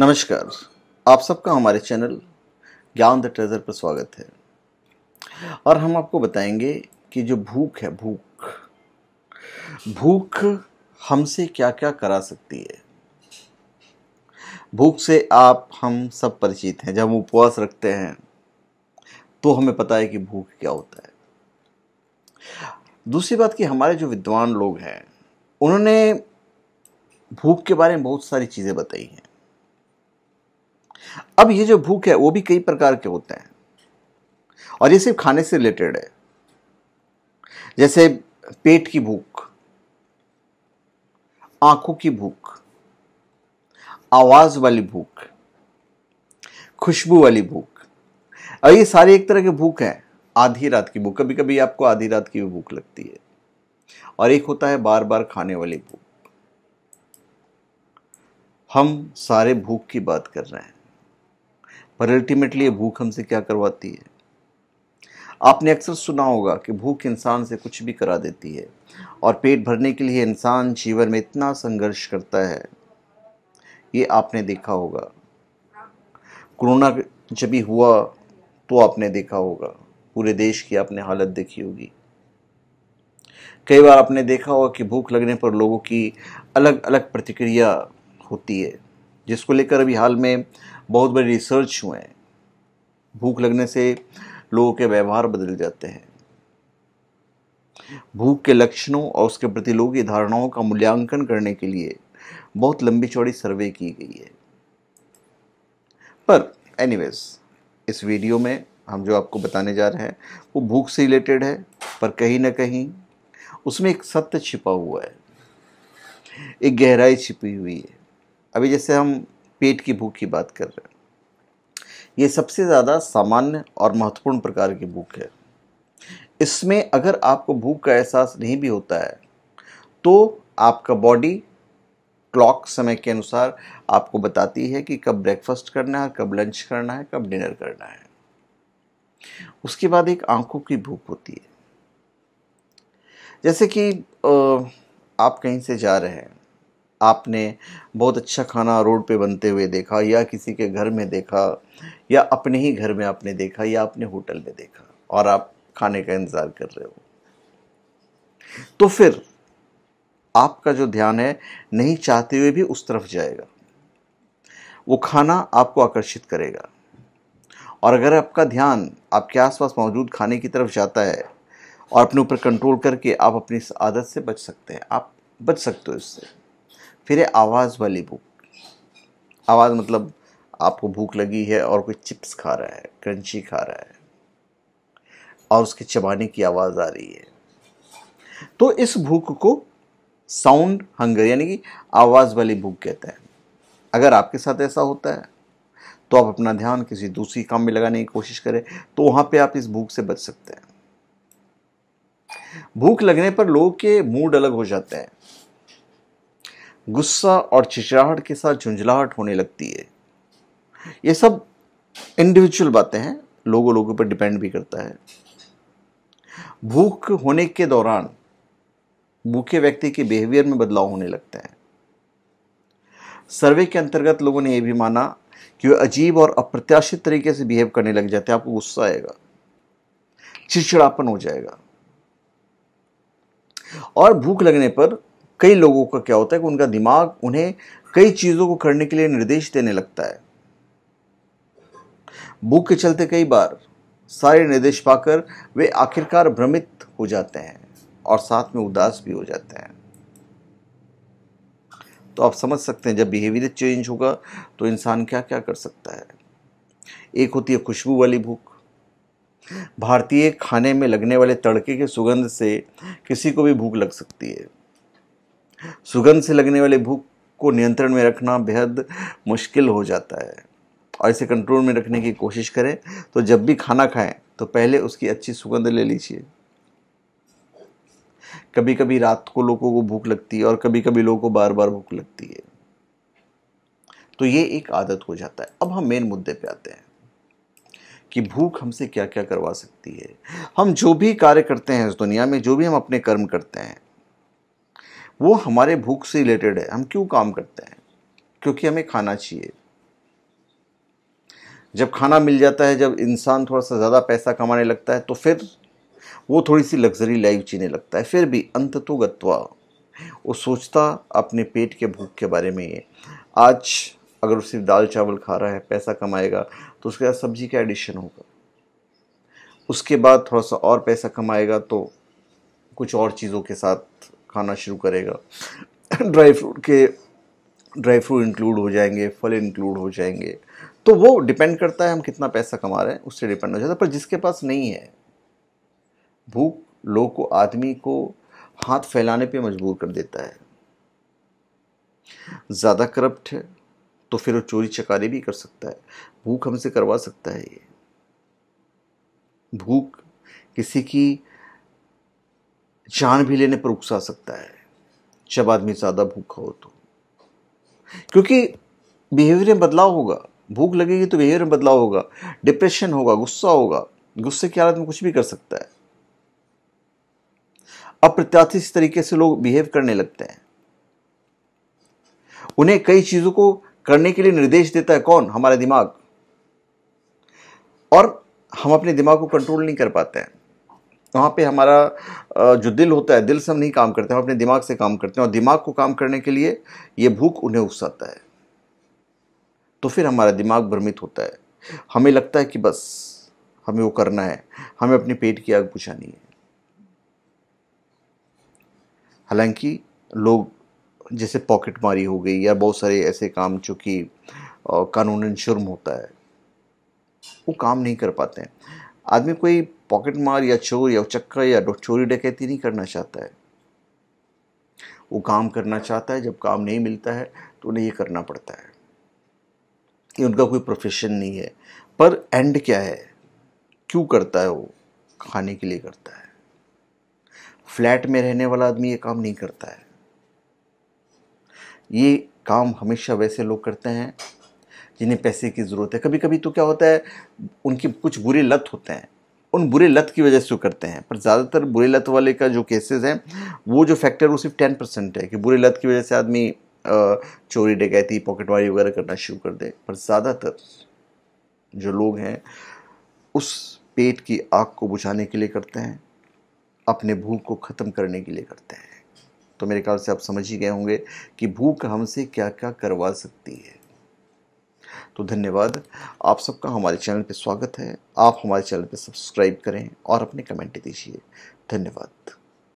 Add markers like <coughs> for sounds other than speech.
नमस्कार आप सबका हमारे चैनल ज्ञान द ट्रेजर पर स्वागत है और हम आपको बताएंगे कि जो भूख है भूख भूख हमसे क्या क्या करा सकती है भूख से आप हम सब परिचित हैं जब हम उपवास रखते हैं तो हमें पता है कि भूख क्या होता है दूसरी बात कि हमारे जो विद्वान लोग हैं उन्होंने भूख के बारे में बहुत सारी चीज़ें बताई हैं अब ये जो भूख है वो भी कई प्रकार के होते हैं और ये सिर्फ खाने से रिलेटेड है जैसे पेट की भूख आंखों की भूख आवाज वाली भूख खुशबू वाली भूख और ये सारी एक तरह की भूख है आधी रात की भूख कभी कभी आपको आधी रात की भी भूख लगती है और एक होता है बार बार खाने वाली भूख हम सारे भूख की बात कर रहे हैं पर अल्टीमेटली ये भूख हमसे क्या करवाती है आपने अक्सर सुना होगा कि भूख इंसान से कुछ भी करा देती है और पेट भरने के लिए इंसान जीवन में इतना संघर्ष करता है ये आपने देखा होगा कोरोना जब भी हुआ तो आपने देखा होगा पूरे देश की आपने हालत देखी होगी कई बार आपने देखा होगा कि भूख लगने पर लोगों की अलग अलग प्रतिक्रिया होती है जिसको लेकर अभी हाल में बहुत बड़े रिसर्च हुए हैं भूख लगने से लोगों के व्यवहार बदल जाते हैं भूख के लक्षणों और उसके प्रति लोगों की धारणाओं का मूल्यांकन करने के लिए बहुत लंबी चौड़ी सर्वे की गई है पर एनीवेज इस वीडियो में हम जो आपको बताने जा रहे हैं वो भूख से रिलेटेड है पर कहीं ना कहीं उसमें एक सत्य छिपा हुआ है एक गहराई छिपी हुई है अभी जैसे हम पेट की भूख की बात कर रहे हैं ये सबसे ज़्यादा सामान्य और महत्वपूर्ण प्रकार की भूख है इसमें अगर आपको भूख का एहसास नहीं भी होता है तो आपका बॉडी क्लॉक समय के अनुसार आपको बताती है कि कब ब्रेकफास्ट करना है कब लंच करना है कब डिनर करना है उसके बाद एक आंखों की भूख होती है जैसे कि आप कहीं से जा रहे हैं आपने बहुत अच्छा खाना रोड पे बनते हुए देखा या किसी के घर में देखा या अपने ही घर में आपने देखा या अपने होटल में देखा और आप खाने का इंतज़ार कर रहे हो तो फिर आपका जो ध्यान है नहीं चाहते हुए भी उस तरफ जाएगा वो खाना आपको आकर्षित करेगा और अगर आपका ध्यान आपके आसपास मौजूद खाने की तरफ जाता है और अपने ऊपर कंट्रोल करके आप अपनी इस आदत से बच सकते हैं आप बच सकते हो इससे फिर है आवाज़ वाली भूख आवाज़ मतलब आपको भूख लगी है और कोई चिप्स खा रहा है क्रंची खा रहा है और उसके चबाने की आवाज़ आ रही है तो इस भूख को साउंड हंगर यानी कि आवाज़ वाली भूख कहते हैं अगर आपके साथ ऐसा होता है तो आप अपना ध्यान किसी दूसरी काम में लगाने की कोशिश करें तो वहाँ पे आप इस भूख से बच सकते हैं भूख लगने पर लोगों के मूड अलग हो जाते हैं गुस्सा और चिचराहट के साथ झुंझलाहट होने लगती है ये सब इंडिविजुअल बातें हैं लोगों लोगों पर डिपेंड भी करता है भूख होने के दौरान भूखे व्यक्ति के बिहेवियर में बदलाव होने लगते हैं सर्वे के अंतर्गत लोगों ने यह भी माना कि वे अजीब और अप्रत्याशित तरीके से बिहेव करने लग जाते हैं आपको गुस्सा आएगा चिड़चिड़ापन हो जाएगा और भूख लगने पर कई लोगों का क्या होता है कि उनका दिमाग उन्हें कई चीज़ों को करने के लिए निर्देश देने लगता है भूख के चलते कई बार सारे निर्देश पाकर वे आखिरकार भ्रमित हो जाते हैं और साथ में उदास भी हो जाते हैं तो आप समझ सकते हैं जब बिहेवियर चेंज होगा तो इंसान क्या क्या कर सकता है एक होती है खुशबू वाली भूख भारतीय खाने में लगने वाले तड़के के सुगंध से किसी को भी भूख लग सकती है सुगंध से लगने वाले भूख को नियंत्रण में रखना बेहद मुश्किल हो जाता है और इसे कंट्रोल में रखने की कोशिश करें तो जब भी खाना खाएं तो पहले उसकी अच्छी सुगंध ले लीजिए कभी कभी रात को लोगों को भूख लगती है और कभी कभी लोगों को बार बार भूख लगती है तो ये एक आदत हो जाता है अब हम मेन मुद्दे पे आते हैं कि भूख हमसे क्या क्या करवा सकती है हम जो भी कार्य करते हैं इस दुनिया में जो भी हम अपने कर्म करते हैं वो हमारे भूख से रिलेटेड है हम क्यों काम करते हैं क्योंकि हमें खाना चाहिए जब खाना मिल जाता है जब इंसान थोड़ा सा ज़्यादा पैसा कमाने लगता है तो फिर वो थोड़ी सी लग्जरी लाइफ जीने लगता है फिर भी अंत तो गत्वा वो सोचता अपने पेट के भूख के बारे में ये आज अगर वो सिर्फ दाल चावल खा रहा है पैसा कमाएगा तो उसके बाद सब्जी का एडिशन होगा उसके बाद थोड़ा सा और पैसा कमाएगा तो कुछ और चीज़ों के साथ खाना शुरू करेगा <coughs> ड्राई फ्रूट के ड्राई फ्रूट इंक्लूड हो जाएंगे फल इंक्लूड हो जाएंगे तो वो डिपेंड करता है हम कितना पैसा कमा रहे हैं उससे डिपेंड हो जाता है पर जिसके पास नहीं है भूख लोग को आदमी को हाथ फैलाने पे मजबूर कर देता है ज़्यादा करप्ट है तो फिर वो चोरी चकारी भी कर सकता है भूख हमसे करवा सकता है ये भूख किसी की जान भी लेने पर उकसा सकता है जब आदमी ज़्यादा भूखा हो तो क्योंकि बिहेवियर में बदलाव होगा भूख लगेगी तो बिहेवियर में बदलाव होगा डिप्रेशन होगा गुस्सा होगा गुस्से की हालत में कुछ भी कर सकता है अप्रत्याशित तरीके से लोग बिहेव करने लगते हैं उन्हें कई चीज़ों को करने के लिए निर्देश देता है कौन हमारा दिमाग और हम अपने दिमाग को कंट्रोल नहीं कर पाते हैं वहाँ पे हमारा जो दिल होता है दिल से हम नहीं काम करते हम अपने दिमाग से काम करते हैं और दिमाग को काम करने के लिए ये भूख उन्हें उकसाता है तो फिर हमारा दिमाग भ्रमित होता है हमें लगता है कि बस हमें वो करना है हमें अपने पेट की आग बुझानी है हालांकि लोग जैसे पॉकेट मारी हो गई या बहुत सारे ऐसे काम जो कि कानून शुर्म होता है वो काम नहीं कर पाते हैं आदमी कोई पॉकेट मार या चोर या चक्कर या चोरी डकैती नहीं करना चाहता है वो काम करना चाहता है जब काम नहीं मिलता है तो उन्हें ये करना पड़ता है ये उनका कोई प्रोफेशन नहीं है पर एंड क्या है क्यों करता है वो खाने के लिए करता है फ्लैट में रहने वाला आदमी ये काम नहीं करता है ये काम हमेशा वैसे लोग करते हैं जिन्हें पैसे की ज़रूरत है कभी कभी तो क्या होता है उनकी कुछ बुरी लत होते हैं उन बुरी लत की वजह से वो करते हैं पर ज़्यादातर बुरी लत वाले का जो केसेस हैं वो जो फैक्टर वो सिर्फ टेन परसेंट है कि बुरी लत की वजह से आदमी चोरी डकैती पॉकेटमारी वगैरह करना शुरू कर दे पर ज़्यादातर जो लोग हैं उस पेट की आग को बुझाने के लिए करते हैं अपने भूख को ख़त्म करने के लिए करते हैं तो मेरे ख्याल से आप समझ ही गए होंगे कि भूख हमसे क्या क्या करवा सकती है तो धन्यवाद आप सबका हमारे चैनल पर स्वागत है आप हमारे चैनल पर सब्सक्राइब करें और अपने कमेंट दीजिए धन्यवाद